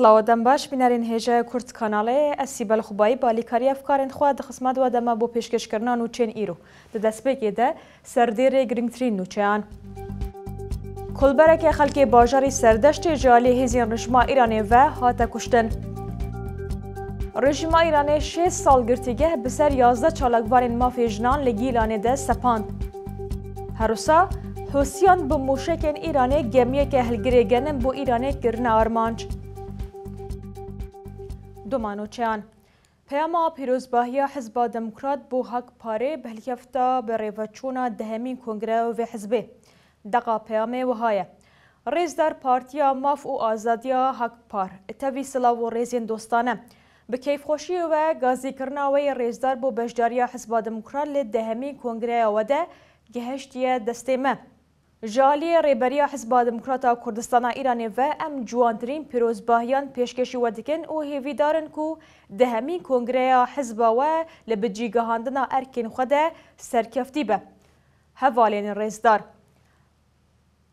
سلااو دەمباش بینەرین هێژە کورت کانالێ ئەسی بەلخبایی بالیکاری ئەفکارن خوا دەخسمات و دەما بۆ پێشکەشکردان و چێن ئیر و دەدەستپێکێدە سەردێرێ گرنگترین نوچیان. کولبەرەکە خەلکی باژاری سەردەشتێ ژالی هێزیان ڕژما ئیرانێ ڤە هاتە کوشتن. ڕژیما ئیرانێ شێ ساڵگرتیگە بسەر یازدە چالکبارین مافێژنان لە گیلانێدە سەپاند. هەروسا، حوسیان بە موشکێن ئیرانێ گەمیەکە هەلگرێگەنم بۆ ئیرانێ کردنە ئارمانچ. دومانوچیان پیاما پیروزباهی حزب دموکرات بو حق پاره بهلیفتا به ریوچونا دهمین کنگره و حزبه دقا پیامه وهایه ریزدار پارتیا ماف و آزادیا حق پار تاوی سلا و ریزین دوستانه به کیفخوشی و گازی کرناوی ریزدار بو بشداریا حزب دموکرات لی دهمین کنگره و ده گهشتیه دسته مه جالی ریبریا حزب دموکرات کردستان ایران و ام جوانترین پیروزباهیان پیشکشی و دکن او هیوی دارن کو دهمی کنگره حزب و لبجی گهاندنا ارکین خود سرکفتی به هوالین ریزدار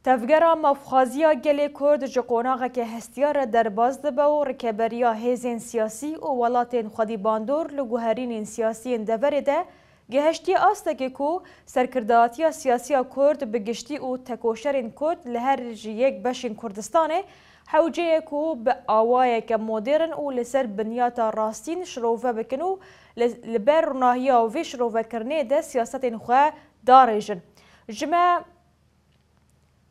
تفگرا مفخازیا گلی کرد جقوناغ که هستیار در بازد به و رکبریا هیزین سیاسی و ولاتین خودی باندور لگوهرین سیاسی دورده ده Gehiştî asteke ku serkirdatiya siyasiya Kurd bi giştî û tekoşerên Kurd li her ji yek beşên Kurdistanê hewceyê ku bi awayeke modern û li ser binyata rastîn şirove bikin û li ber rûnahiya vê şirovekirinê de siyasetên xwe darêjin. Ji me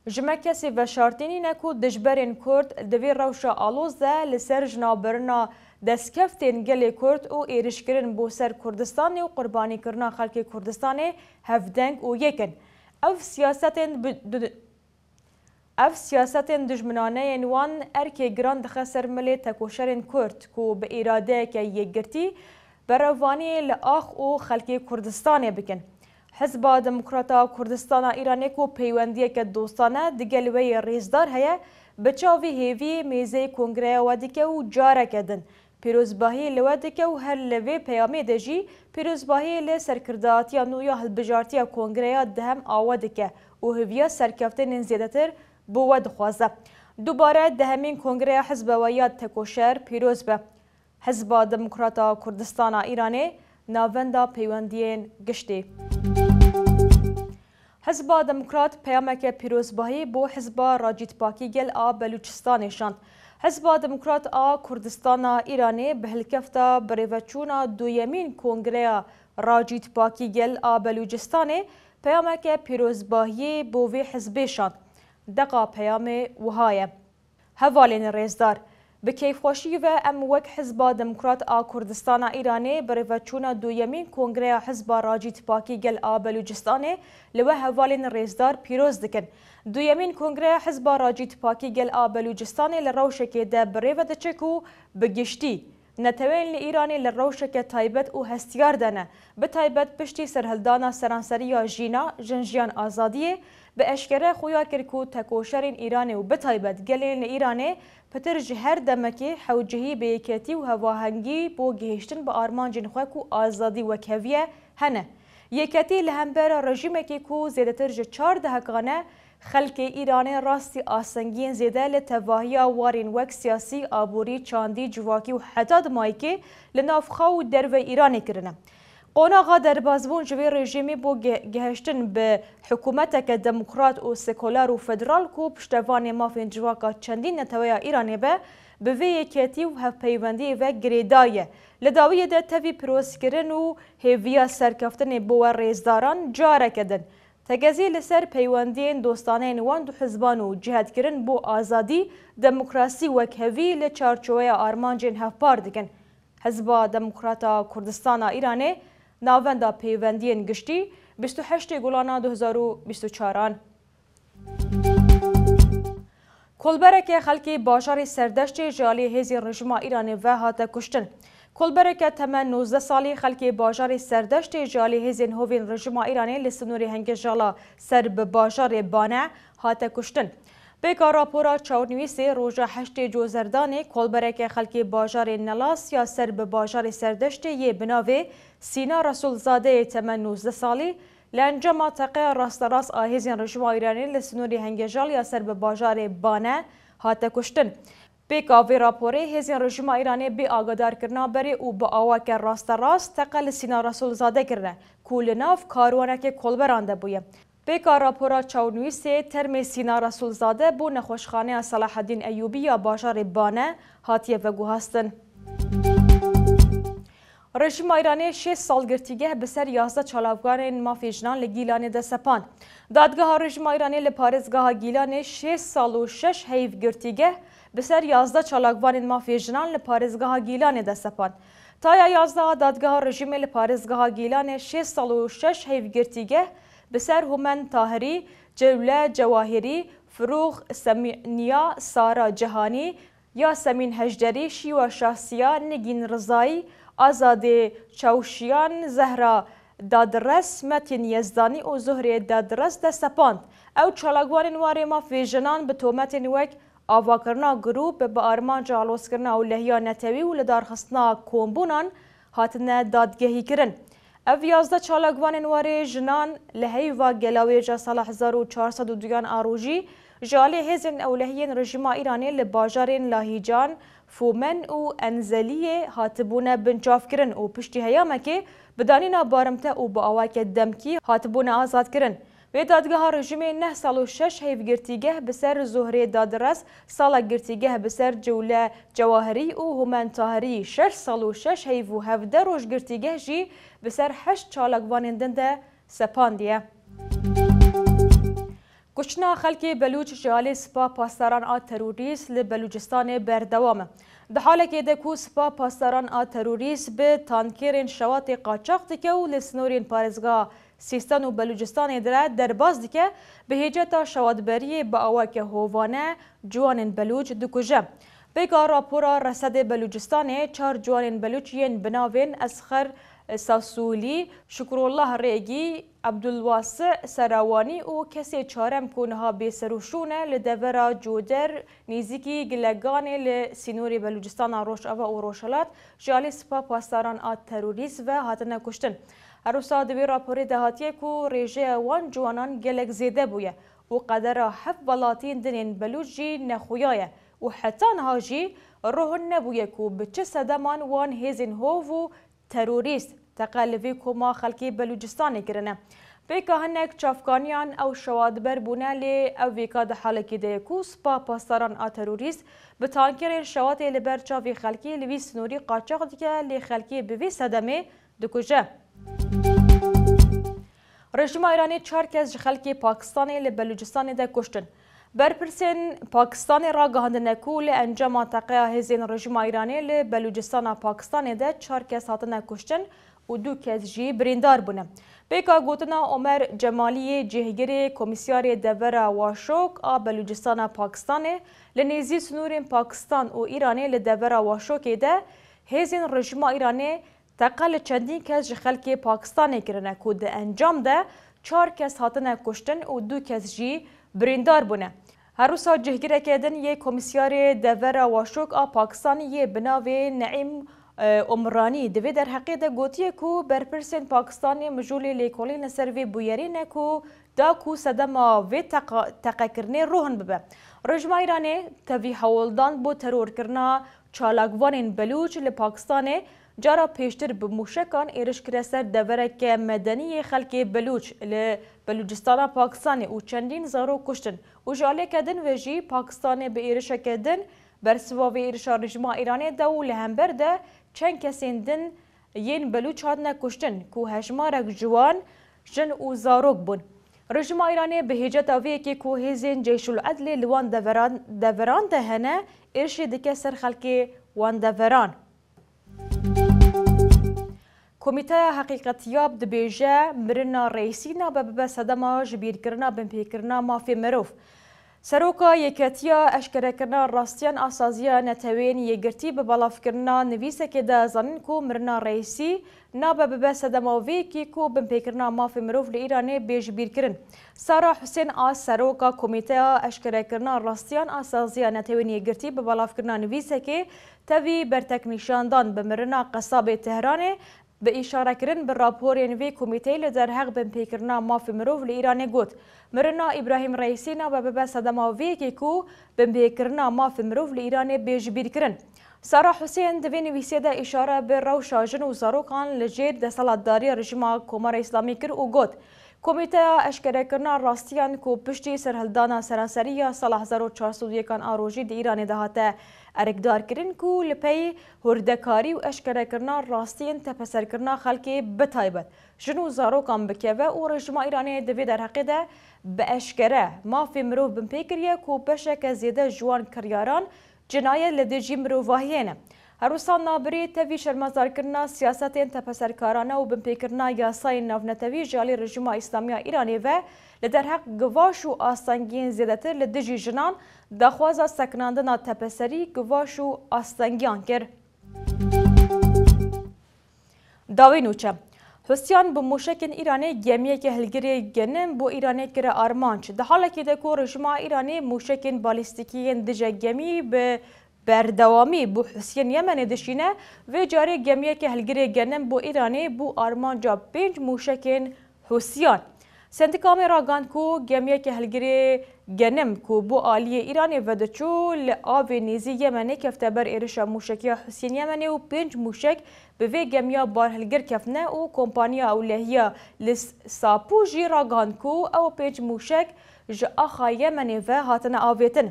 ji me kesê veşartînîne ku dijberên Kurd di vê rewşa aloz de li ser jinabirina دەستکەفتێن گەلێ کورد و ئێریشکردن بۆ سەر کوردستانی و قوربانیکردنا خەڵکی کوردستانی هەفدەنگ و یەکن ئەو سیاستێن ئەف سیاستên دژمنانeyên wan erkê giran dixe ser milê tekoşerên Kurd ku bi îradeyeke yêgirtî berevvaniyê li ax û xelkê Kurdistanê bikin. Hizba Demokrata Kurdistana Îranê ku peywendiyeke dostane di gel wê yê rêzdar heye bi çavê hêvî mêzeyê kongreya Wadike û careke din. پیرۆزباهی لەوە دەکە و هەر لەوێ پەیامێ دەژی پیرۆزباهی لە سەرکرداتیە نویا هەلبژارتیە کۆنگرەیە دەهم ئاوا دکە و هڤە سەرکەوتنێن زیێدەتر بۆ وە دخوازە. دووبارە دەهمین کۆنگرەیە حزبەوەیە تەکۆشەر پیرۆز بە. حزبا دموکراتە کوردستانە ئیرانێ ناوەندا پەیوەندیێن گشتی. حزب دموکرات پیامک پیروزباهی بو حزب راجیت پاکی گل آ بلوچستان شاند. حزب دموکرات آ کردستان ایرانی به هلکفتا بریوچونا دویمین کنگره راجیت پاکی گل آ بلوچستان پیامک پیروزباهی بو وی حزبشان. دقا پیام وهایه. هوالین ریزدار. به کیفخوشی و ام وک حزب دموکرات آ کردستان ایرانی بر وچون دویمین کنگره حزب راجیت پاکی گل آ بلوچستان لوه هوالین ریزدار پیروز دکن دویمین کنگره حزب راجیت پاکی گل آ بلوچستان لروشکی ده بریو دچکو بگشتی نەتەوێن لە ئیرانی لە ڕەوشەکە تایبەت و هەستیار دەنە بتایبەت پشتی سەرهلدانا سەرانسەریا ژینا ژنجیان ئازادیە بە ئەشکرە خویا کرد و تەکۆشەرین ئیرانێ و بتایبەت گەلێن لە ئیرانێ پتر ji her demekê hewcihî bêyeketî û hevahengî bo gihiştin bi armancên xwe ku azadî wekeviye hene. Yeketî li hemberra rejimekê ku zêdetir ji çar dehekane خلک ایران راستی آسنگین زیده لتواهی وارین وک سیاسی آبوری چاندی جواکی و حتی دمایی لنافخا و درو ایران کرنه قناغا در بازبون جوی رژیمی بو گهشتن به حکومت که دموکرات و سکولار و فدرال کو پشتوان مافین جواکا چندین نتویا ایرانی به به وی کتی و هفپیوندی و گریدایه لداوی ده تاوی پروس کرن و هیویا سرکفتن بو ریزداران جاره کدن تەگەزی لەسەر پەیوەندیان دۆستانەیەن وان دو حزبان و جهتکردن بۆ ئازادی دەموکراسی وەکهەوی لە چارچۆەیە ئارمانجێن هەفپار دکن. حزبا دەموکراتە کوردستانە ئیرانێ ناوەندا پەیوەندیان گشتی 28 گوڵانە 2024an. کۆلبەرێکی خەلکی باشاری سەردەشتی ژالی هێزی ڕژما ئیرانی ڤە هاتە کوشتن. کلبرک تمن 19 سالی خلکی باجار سردشت جالی هزین هوین رژیم ایرانی لسنور هنگ جالا سر به باجار بانه هات کشتن. بیکا راپورا چاونویس روژا هشت جوزردان کلبرک خلکی باجار نلاس یا سر به باجار سردشت یه بناوه سینا رسولزاده تمن 19 سالی لانجام تقه راست راست آهزین رژیم ایرانی لسنور هنگ جال یا سر به باجار بانه هات کشتن. پێکا ڤێراپۆرەی هێزیان ڕژیما ئیرانێ بێ ئاگادارکردنا بەرێ و بە ئاواکە ڕاستە ڕاست تەقە لە سینارەسۆلزادەکردە کو لە ناف کاروانەکە کۆڵبەراندا بووە. پێکا راپۆرا چاونویسێ تەرمێ سینارەسۆلزادە بۆ نەخۆشخانەیە سەلاحەدین ئەیوبی یا باژارێ بانە هاتیە بەگوهاستن. رژیم ایرانی 6 سال گرتیگه به سر 11 چالاوگان مافی جنان لگیلانه ده سپان. دادگاه رژیم ایرانی لپارزگاه گیلانه 6 سال و 6 حیف گرتیگه bi ser 11 çalakvanên mafyêjinan li Parêzgeha Gîlanê destepan. Taya 11 dadgeha rejimê li Parêzgeha Gîlanê 6 sal û 6 hevgirtîgeh bi ser Humen Tahirî, Cewle Cewahirî, Firûx Semîniya Sara Cihanî, Yasemin Hejderî, Şîwa Şahsiya, Nigîn Rızayî, Azadê Çewşiyan, Zehra دادرس متین یزدانی او زهره دادرس دستپاند او چالاگوانین واری ما فیجنان به تومتین وک آواکردنا گروپ به آرمانج آلوسکردنا و لهیا نتوی و لدارخستنا کومبونان هاتنه دادگهی کرن. اف یازده چالاگوان نواری جنان لهی و گلاوی جا سال 1402 آروژی جالی هزن اولهین رژیم ایرانی لباجارین لاهیجان فومن و انزلی هاتبونه بنچاف کرن و پشتی هیامه که بدانینا بارمته و با آواک دمکی هاتبونه آزاد کرن. وی دادگاه رژیم نه سال و شش هیف گرتیگه بسر زهره دادرس سال گرتیگه بسر جوله جواهری و همان تاهری شش سال و شش هیف و هفده روش گرتیگه جی بسر هشت چالک وانندن ده سپاندیه. گشنا خلکی بلوچ جالی سپا پاسداران آ تروریست ل بلوچستان بردوامه. د حاله کې د کو سپا پاسداران آ تروریست به تانکرین شوات قاچاق دکه و لسنورین پارزگاه سیستان و بلوچستان دره درباز دیکه به هیجتا شوادبری با اوک هوانه جوان بلوچ دکوجه بگا راپورا رسد بلوچستان چار جوان بلوچ ین بناوین از خر ساسولی، شکرالله ریگی، عبدالواسع سراوانی و کسی چارم کنها به سروشونه لدورا جودر نیزیکی گلگانی لسینوری بلوچستان روش او و روشلات جالی سپا پاسداران آت تروریز و هاتنه کشتن. هروسا دوی راپوری دهاتیه که ریژه وان جوانان گلگ زیده بویه و قدر حف بلاتین دنین بلوچی نخویایه و حتی نهاجی روح نبویه که به چه صدمان وان هیزین هوو تەرۆریست تەقەلەوی کۆما خەڵکی بەلوجستانی کرنە. پێکە هەنێک چافکانیان ئەو شەوادبەر بوونە لێ ئەو وێکا دەحالێکی دەیەک و سپا پاسداران ئاتەروریست بە تانکرێن شەواتێ لەبەر چاوی خەلکی لەوی سنووری قاچەق دیکە لێ خەلکی بوی سەدەمێ دکوژە. ڕژیما ئێرانی چار کەس ji خەلکی پاکستانی لە بەلوجستانی دەکوشتن. برپرسن پاکستان را گهاندنه کو ل انجام تقیا هزین رژیم ایرانی ل بلوچستان پاکستان ده چهار کس هاتنه کشتن و دو کس جی بریندار بونه. بیکا گوتنا عمر جمالی جهگیر کمیسیار دورا واشوک آ بلوچستان پاکستان لنیزی سنورین پاکستان و ایرانی ل دورا واشوک ده هزین رژیم ایرانی تقل چندین کس جخلک پاکستان کرنه کو ده انجام ده چهار کس هاتنه کشتن و دو کس جی بریندار بونه. هروسا جهگیره کردن یه کمیسیار دورا واشوک آ پاکستانی یه بناوی نعیم عمرانی دوی در حقیقت گوتیه کو برپرسین پاکستانی مجولی لیکولی نسر وی بویرینه کو دا کو سدما وی تقکرنه روحن ببه رجما ایرانه تاوی حولدان بو ترور کرنا چالاگوانین بلوچ لپاکستانه جارا پیشتر به موشکان ایرش کرده سر دورک مدنی خلک بلوچ ل بلوچستان پاکستان او چندین زارو کشتن او جاله کدن و جی پاکستان به ایرش کدن بر سواوی ایرش رژما ایرانی دو لهمبر ده چند کسین دن یین بلوچ هاتنه کشتن کو هشمارک جوان جن او زاروک بون رژیم ایرانی به هجت اوی کی کو هزین جیش العدل لوان دوران دوران دهنه ارشد که سر خلکی وان دوران کمیته حقیقتیاب دبیجه مرنا رئیسی نابه به صدما جبیرکرنا بنپیکرنا مافی مروف سروکا یکتیا اشکرکرنا راستیان اسازیا نتوین یگرتی به بلافکرنا نویسه که ده زنین کو مرنا رئیسی نابه به صدما وی کی کو بنپیکرنا مافی مروف لایرانه به جبیرکرن سارا حسین آ سروکا کمیته اشکرکرنا راستیان اسازیا نتوین یگرتی به بلافکرنا نویسه که توی برتک نشاندان به مرنا قصاب تهرانه بە ئیشارەکردن بە راپۆرێن وێ کمیتەی لە دەرهەق بن پێکردنا مافی مرۆڤ لە ئیرانێ گوت مرنا ئیبراهیم ڕیسینا بە بەبە سەدەماوەیەکێک و بمبێکردنا مافی مرۆڤ لە ئیرانێ بێژبیرکردن. سارا حوسێن دەبێ نویسێدا ئیشارە بێ ڕەوشاژن و زارۆکان لە ژێر دەسەڵاتداری ڕژما کۆمەرە ئیسلامی کرد و گوت. کمیته اشکرکردنا راستیان کو پشتی سرهلدانا سراسری سال 1401 آروجی دی ایران دهاته ارکدار کرن کو لپی هردکاری و اشکرکردنا راستین تپسرکردنا خلکی بتایبت جنو زاروکان بکوه و رژما ایرانی دوی در حقی ده به اشکره مافی مروف بمپیکریه کو پشک زیده جوان کریاران جنایه لدجی مروفاهینه هەروسان نابرێت تەوی شەرمەزارکردنا سیاستێن تەپەسەرکارانە و بمپێکردنا یاسای ناونەتەوی ژالی ڕژیما ئیسلامیا ئیرانێڤە لە دەرهەق گواش و ئاستەنگین زیێدەتر لە دژی ژنان داخوازە سەکناندنا تەپەسەری گواش و ئاستەنگیان کرد. داوای نوچە. حسیان bi mûşekên Îranê gemiyekê hilgirê genim bo Îranê kire armanc. Di halekê de ku rejima Îranê mûşekên balîstikiyên dije gemî bi بەردەوامی بۆ حسیین یەمەێ دشینە vê carê gemiyekê hilgirê genim بۆ Îranê bû armanca pênc mûşekên حوسیان. Sendikamê ragan ku gemiyekê hilgirê genim ku bû aliyê Îranê vediçû li avê nêzî Yemenê kefte ber êrişa mûşekiya Hüsên Yemenê û pênc mûşek bi vê gemiya barhilgir kefne û kompaniya ewlehiya li sapû jî ragan ku ew pênc mûşek ji axa Yemenê ve hatine avêtin.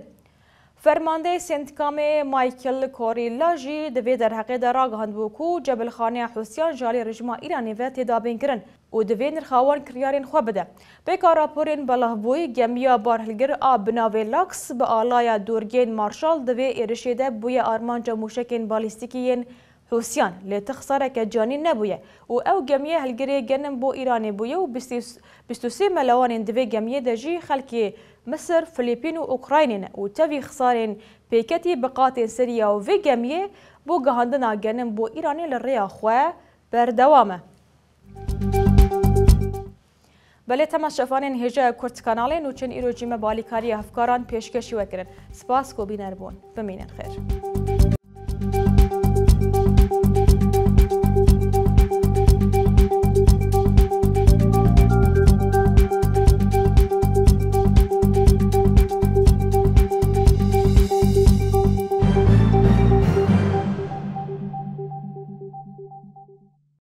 فرمانده سندکام مایکل کوریلا جی دوی در حقی در آگهاند بو کو جبل خانه حسیان جاری رژما ایرانی و تیدا بینگرن و دوی نرخاوان کریارین خو بده بکا راپورین بلهبوی گمیا بارهلگر آب بناوی لاکس به آلایا دورگین مارشال دوی ایرشیده بوی آرمان جموشکین بالیستیکیین روسیان لی تخساره که جانی نبویه و او گمیه هلگری گنم بو ایرانی بویه و 23 ملوان دوی گمیه دجی خلکی مصر، فلبین و اوکراین و تاوی خسارین پیکتی بقات سریا و وی گمیه بو گهاندنا گنم بو ایرانی لریا خواه بردوامه. بله تماشافانین هجا کرد کانالین و چن ایرو جیمه بالیکاری افکاران پیشکشی وکرن. سپاس کو بینر بون. بمینن خیر.